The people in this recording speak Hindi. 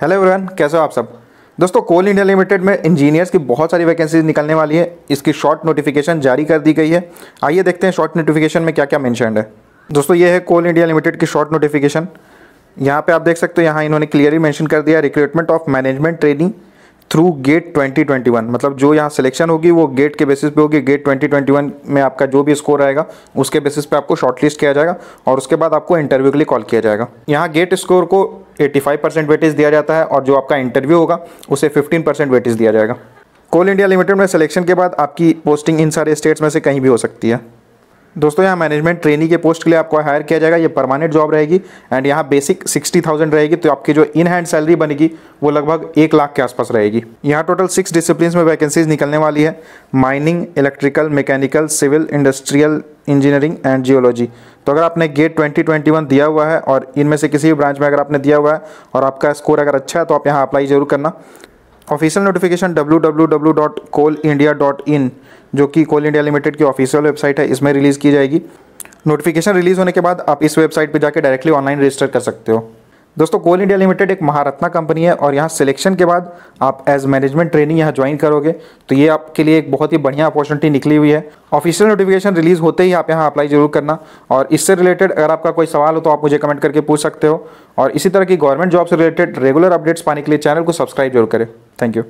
हेलो एवरीवन कैसे हो आप सब दोस्तों कोल इंडिया लिमिटेड में इंजीनियर्स की बहुत सारी वैकेंसीज निकलने वाली है इसकी शॉर्ट नोटिफिकेशन जारी कर दी गई है आइए देखते हैं शॉर्ट नोटिफिकेशन में क्या क्या मैंशनड है दोस्तों ये है कोल इंडिया लिमिटेड की शॉर्ट नोटिफिकेशन यहाँ पे आप देख सकते हो यहाँ इन्होंने क्लियरली मैंशन कर दिया recruitment of management training through GATE 2021 मतलब जो यहाँ सिलेक्शन होगी वो गेट के बेसिस पे होगी गेट 2021 में आपका जो भी स्कोर आएगा उसके बेसिस पे आपको शॉर्टलिस्ट किया जाएगा और उसके बाद आपको इंटरव्यू के लिए कॉल किया जाएगा यहाँ गेट स्कोर को 85 परसेंट वेटेज दिया जाता है और जो आपका इंटरव्यू होगा उसे 15 परसेंट वेटेज दिया जाएगा कोल इंडिया लिमिटेड में सिलेक्शन के बाद आपकी पोस्टिंग इन सारे स्टेट्स में से कहीं भी हो सकती है दोस्तों यहाँ मैनेजमेंट ट्रेनिंग के पोस्ट के लिए आपको हायर किया जाएगा ये परमानेंट जॉब रहेगी एंड यहाँ बेसिक सिक्सटी थाउजेंड रहेगी तो आपकी जो इन हैंड सैलरी बनेगी वो लगभग एक लाख के आसपास रहेगी यहाँ टोटल सिक्स डिसिप्लिन में वैकेंसीज निकलने वाली है mining electrical mechanical civil industrial engineering and geology तो अगर आपने गेट 2021 दिया हुआ है और इनमें से किसी भी ब्रांच में अगर आपने दिया हुआ है और आपका स्कोर अगर अच्छा है तो आप यहाँ अप्लाई जरूर करना ऑफिशियल नोटिफिकेशन www.coalindia.in जो कि कोल इंडिया लिमिटेड की ऑफिशियल वेबसाइट है इसमें रिलीज़ की जाएगी नोटिफिकेशन रिलीज़ होने के बाद आप इस वेबसाइट पर जाकर डायरेक्टली ऑनलाइन रजिस्टर कर सकते हो दोस्तों कोल इंडिया लिमिटेड एक महारत्ना कंपनी है और यहाँ सिलेक्शन के बाद आप एज मैनेजमेंट ट्रेनिंग यहाँ ज्वाइन करोगे तो ये आपके लिए एक बहुत ही बढ़िया अपॉर्चुनिटी निकली हुई है ऑफिशियल नोटिफिकेशन रिलीज होते ही आप यहाँ अप्लाई जरूर करना और इससे रिलेटेड अगर आपका कोई सवाल हो तो आप मुझे कमेंट करके पूछ सकते हो और इसी तरह की गवर्नमेंट जॉब से रिलेटेड रेगुलर अपडेट्स पाने के लिए चैनल को सब्सक्राइब जरूर करें थैंक यू